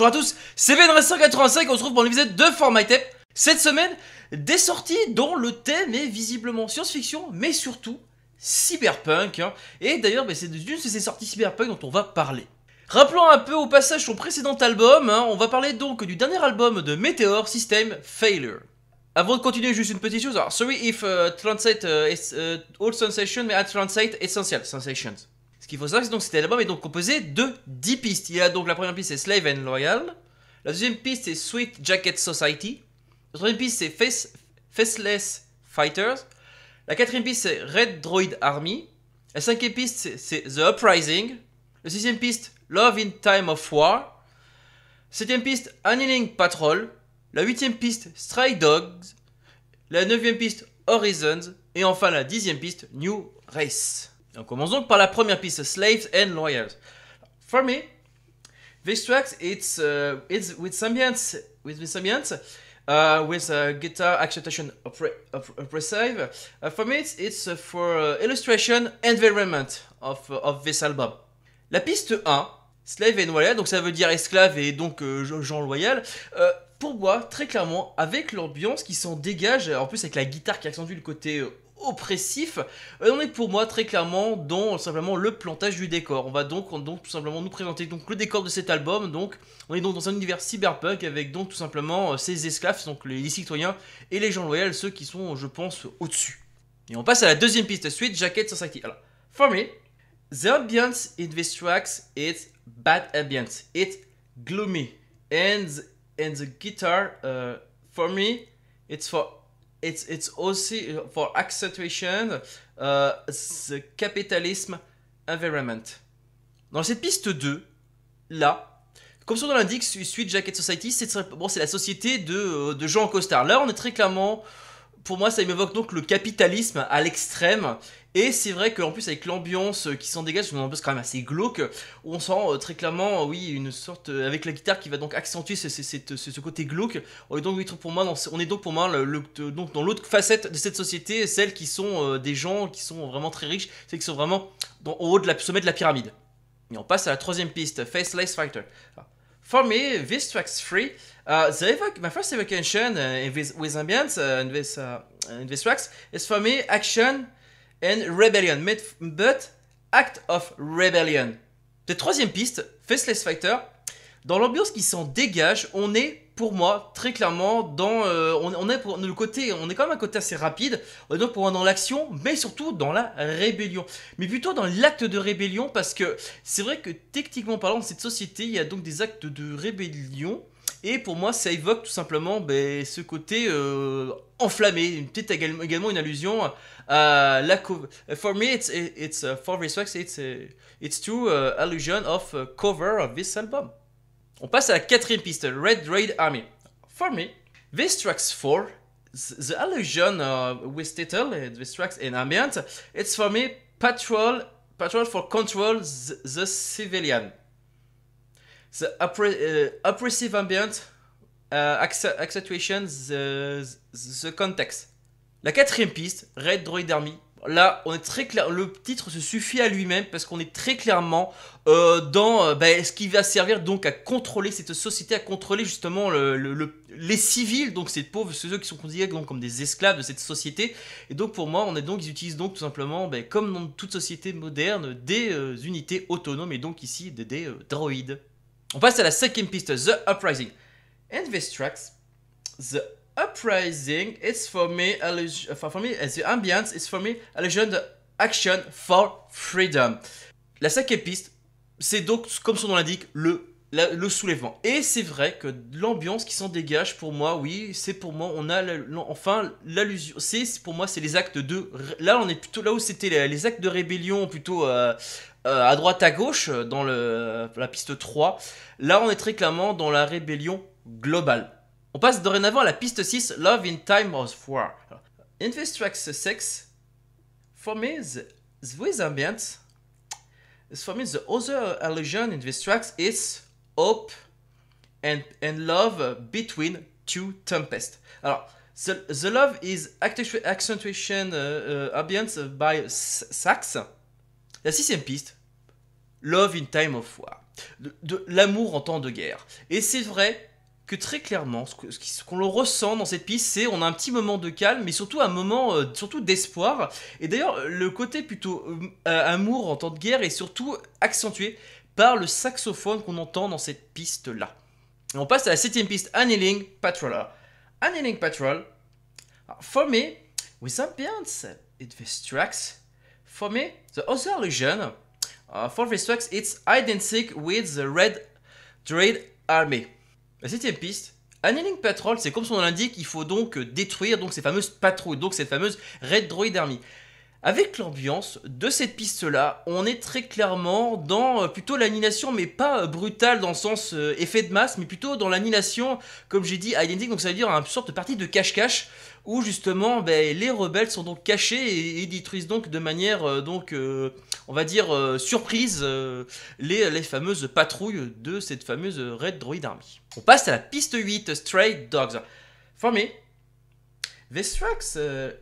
bonjour à tous, c'est Ben185, on se retrouve pour visite de Tape Cette semaine, des sorties dont le thème est visiblement science-fiction, mais surtout cyberpunk. Hein. Et d'ailleurs, bah, c'est d'une de ces sorties cyberpunk dont on va parler. Rappelons un peu au passage son précédent album, hein. on va parler donc du dernier album de Meteor System, Failure. Avant de continuer, juste une petite chose. Alors, sorry if uh, translate euh, euh, all sensation, mais at translate essential sensations. Ce qu'il faut savoir, c'est donc cet album est donc composé de 10 pistes. Il y a donc la première piste c'est Slave and Loyal, la deuxième piste c'est Sweet Jacket Society, la troisième piste c'est Faceless Fighters, la quatrième piste c'est Red Droid Army, la cinquième piste c'est The Uprising, la sixième piste Love in Time of War, la septième piste Annealing Patrol, la huitième piste Stray Dogs, la neuvième piste Horizons et enfin la dixième piste New Race. On commençons donc par la première piste, Slaves and Loyal". For me, this track, it's, uh, it's with ambience, with this ambience, uh, with a guitar acceptation oppressive. Uh, for me, it's, it's uh, for uh, illustration environment of, of this album. La piste 1, Slave and Loyal, donc ça veut dire esclave et donc gens euh, Loyal, euh, pour moi, très clairement, avec l'ambiance qui s'en dégage, en plus avec la guitare qui accentue le côté euh, oppressif, euh, on est pour moi très clairement dans simplement le plantage du décor. On va donc, donc tout simplement nous présenter donc le décor de cet album. Donc on est donc dans un univers cyberpunk avec donc tout simplement euh, ces esclaves, donc les, citoyens et les gens loyaux, ceux qui sont je pense au-dessus. Et on passe à la deuxième piste de suite, Jacket Society. Alors, for me, the ambiance in this tracks is bad ambiance, It's gloomy and and the guitar uh, for me it's for it's, it's aussi, for accentuation, euh, the capitalism environment. Dans cette piste 2, là, comme son nom l'indique, Suite Jacket Society, c'est bon, la société de, euh, de Jean costard. Là, on est très clairement, pour moi, ça m'évoque donc le capitalisme à l'extrême et c'est vrai qu'en plus avec l'ambiance qui s'en dégage, une ambiance quand même assez glauque, on sent euh, très clairement, euh, oui, une sorte, euh, avec la guitare qui va donc accentuer ce, côté glauque, on est donc, pour moi, dans, dans l'autre facette de cette société, celle qui sont des gens qui sont vraiment très riches, c'est qui sont vraiment dans, au haut de la, sommet de la pyramide. Et on passe à la troisième piste, Faceless Fighter. For me, this track's free. Uh, my first evocation with, uh, with ambience uh, uh, this tracks is for action and Rebellion, but Act of Rebellion. De troisième piste, Faceless Fighter, dans l'ambiance qui s'en dégage, on est pour moi très clairement dans euh, on, est pour le côté on est quand même un côté assez rapide on est donc pour dans l'action mais surtout dans la rébellion mais plutôt dans l'acte de rébellion parce que c'est vrai que techniquement parlant dans cette société il y a donc des actes de rébellion et pour moi, ça évoque tout simplement ben, ce côté euh, enflammé, peut-être également une allusion à la cover. For me, it's, it's uh, for la it's, uh, it's true uh, allusion of uh, cover of this album. On passe à la quatrième piste, Red Raid Army. For me, this tracks for the allusion with title and tracks and ambient, it's for me patrol patrol for control the civilian the uh, oppressive ambient uh, accentuation, the, context. La quatrième piste, Red Droid Army, là, on est très clair, le titre se suffit à lui-même parce qu'on est très clairement euh, dans euh, ben, ce qui va servir donc à contrôler cette société, à contrôler justement le, les civils, donc ces pauvres, ceux qui sont considérés donc, comme des esclaves de cette société. Et donc pour moi, on est donc, ils utilisent donc tout simplement, ben, comme dans toute société moderne, des euh, unités autonomes et donc ici des, des droïdes. On passe à la cinquième piste, The Uprising. And this tracks, The Uprising is for me, for me the ambience is for me allusion to action for freedom. La cinquième piste, c'est donc, comme son nom l'indique, le le soulèvement. Et c'est vrai que l'ambiance qui s'en dégage, pour moi, oui, c'est pour moi, on a enfin l'allusion. C'est pour moi, c'est les actes de. Là, on est plutôt là où c'était les, actes de rébellion, plutôt euh, euh, à droite à gauche, dans la piste 3. Là, on est très clairement dans la rébellion globale. On passe dorénavant à la piste 6, Love in Time of War. In this track 6, for me, the, the ambient. for me, the other illusion in this track is hope and, and love between two tempests. Alors, the, love is accentuation uh, uh, by sax. La sixième piste, love in time of war. De, l'amour en temps de guerre. Et c'est vrai que très clairement, ce, qu'on le ressent dans cette piste, c'est on a un petit moment de calme, mais surtout un moment, euh, surtout d'espoir. Et d'ailleurs, le côté plutôt euh, amour en temps de guerre est surtout accentué par le saxophone qu'on entend dans cette piste-là. on passe à la septième piste, Annealing Patrol. Annealing Patrol, ah, for me, with ambience, it distracts. For me, the other illusion, ah, for this tracks it's identical with the Red Droid Army. La septième piste, Annealing Patrol, c'est comme son nom l'indique, il faut donc détruire donc ces fameuses patrouilles, donc cette fameuse Red Droid Army. Avec l'ambiance de cette piste-là, on est très clairement dans euh, plutôt l'animation, mais pas euh, brutale dans le sens euh, effet de masse, mais plutôt dans l'animation, comme j'ai dit, identique, donc ça veut dire une sorte de partie de cache-cache, où justement ben, les rebelles sont donc cachés et, détruisent donc de manière, donc, on va dire, surprise les, les, fameuses patrouilles de cette fameuse Red Droid Army. On passe à la piste 8, Stray Dogs. Formé, me, this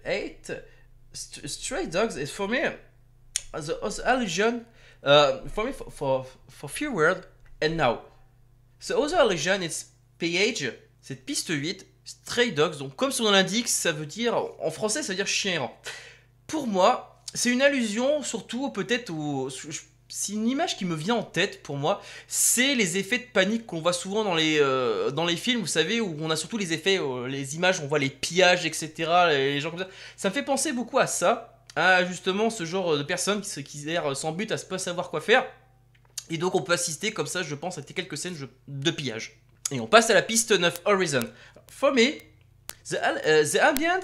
8 stray dogs is for me as a, as uh, for me for few words and now The other page cette piste 8 stray dogs donc comme son nom l'indique ça veut dire en français ça veut dire chien errant pour moi c'est une allusion surtout peut-être au c'est une image qui me vient en tête pour moi, c'est les effets de panique qu'on voit souvent dans les, euh, dans les films, vous savez, où on a surtout les effets, euh, les images, on voit les pillages, etc., les, gens comme ça. Ça me fait penser beaucoup à ça, à justement ce genre de personnes qui, se, qui sans but à ne pas savoir quoi faire. Et donc on peut assister comme ça, je pense, à quelques scènes de pillage. Et on passe à la piste 9, Horizon. For me, the, uh, the and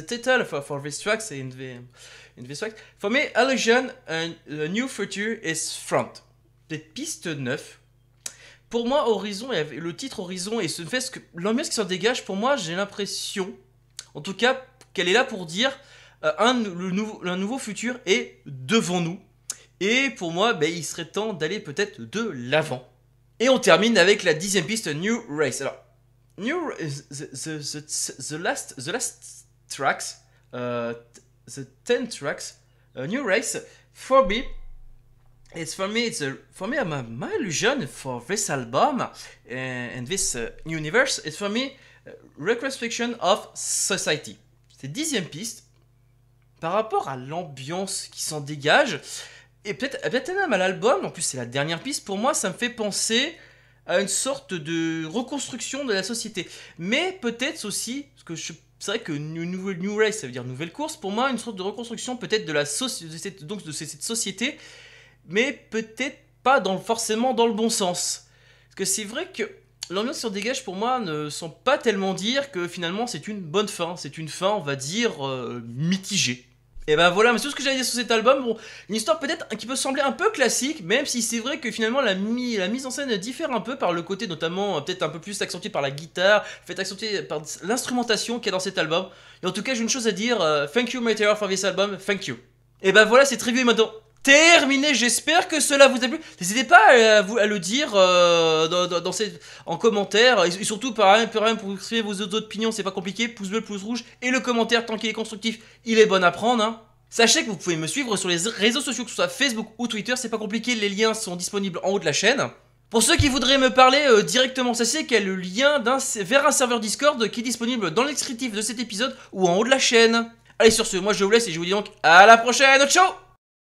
the title for, this track, in the, Formé Allusion, un, is front. Cette piste 9. Pour moi, Horizon, le titre Horizon et ce fait que l'ambiance qui s'en dégage, pour moi, j'ai l'impression, en tout cas, qu'elle est là pour dire euh, un, le nouveau, nouveau futur est devant nous. Et pour moi, ben il serait temps d'aller peut-être de l'avant. Et on termine avec la dixième piste, New Race. Alors, New the, the, last, the last Tracks, euh, the 10 tracks, a new race, for me. It's for me. It's a, for me. my illusion for this album eh, and this eh, universe. It's for me eh, reconstruction of society. C'est dixième piste par rapport à l'ambiance qui s'en dégage. Et peut-être peut à l'album, en plus c'est la dernière piste, pour moi ça me fait penser à une sorte de reconstruction de la société. Mais peut-être aussi, ce que je c'est vrai que New, New, Race, ça veut dire nouvelle course. Pour moi, une sorte de reconstruction peut-être de, cette, de cette société, mais peut-être pas dans, forcément dans le bon sens. Parce que c'est vrai que l'ambiance sur dégage pour moi ne sent pas tellement dire que finalement c'est une bonne fin. C'est une fin, on va dire, euh, mitigée. Et ben voilà, mais c'est tout ce que j'avais dit sur cet album. Bon, une histoire peut-être qui peut sembler un peu classique, même si c'est vrai que finalement la, la mise en scène diffère un peu par le côté notamment euh, peut-être un peu plus accentué par la guitare, fait accentué par l'instrumentation qu'il y a dans cet album. Et en tout cas, j'ai une chose à dire, euh, thank you Meteor for this album, thank you. Et ben voilà, c'est très bien maintenant terminé. J'espère que cela vous a plu. N'hésitez pas à, euh, vous, à, le dire euh, dans, en commentaire. Et, surtout, pareil, pour exprimer vos autres opinions, c'est pas compliqué. Pouce bleu, pouce rouge. Et le commentaire, tant qu'il est constructif, il est bon à prendre. Hein. Sachez que vous pouvez me suivre sur les réseaux sociaux, que ce soit Facebook ou Twitter. C'est pas compliqué, les liens sont disponibles en haut de la chaîne. Pour ceux qui voudraient me parler euh, directement, sachez qu'il y a le lien vers un serveur Discord qui est disponible dans l'inscriptif de cet épisode ou en haut de la chaîne. Allez sur ce, moi je vous laisse et je vous dis donc à la prochaine, ciao